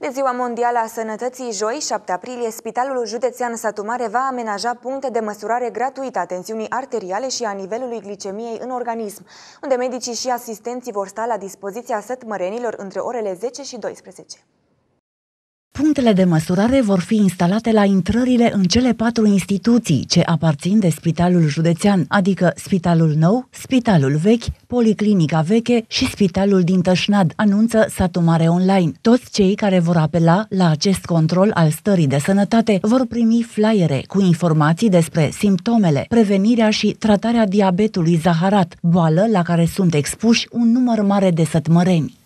De Ziua Mondială a Sănătății, joi, 7 aprilie, Spitalul Județean Satu Mare va amenaja puncte de măsurare gratuită a tensiunii arteriale și a nivelului glicemiei în organism, unde medicii și asistenții vor sta la dispoziția sătmărenilor între orele 10 și 12. Punctele de măsurare vor fi instalate la intrările în cele patru instituții ce aparțin de Spitalul Județean, adică Spitalul Nou, Spitalul Vechi, Policlinica Veche și Spitalul din Tășnad, anunță Satu Mare Online. Toți cei care vor apela la acest control al stării de sănătate vor primi flyere cu informații despre simptomele, prevenirea și tratarea diabetului zaharat, boală la care sunt expuși un număr mare de sătmăreni.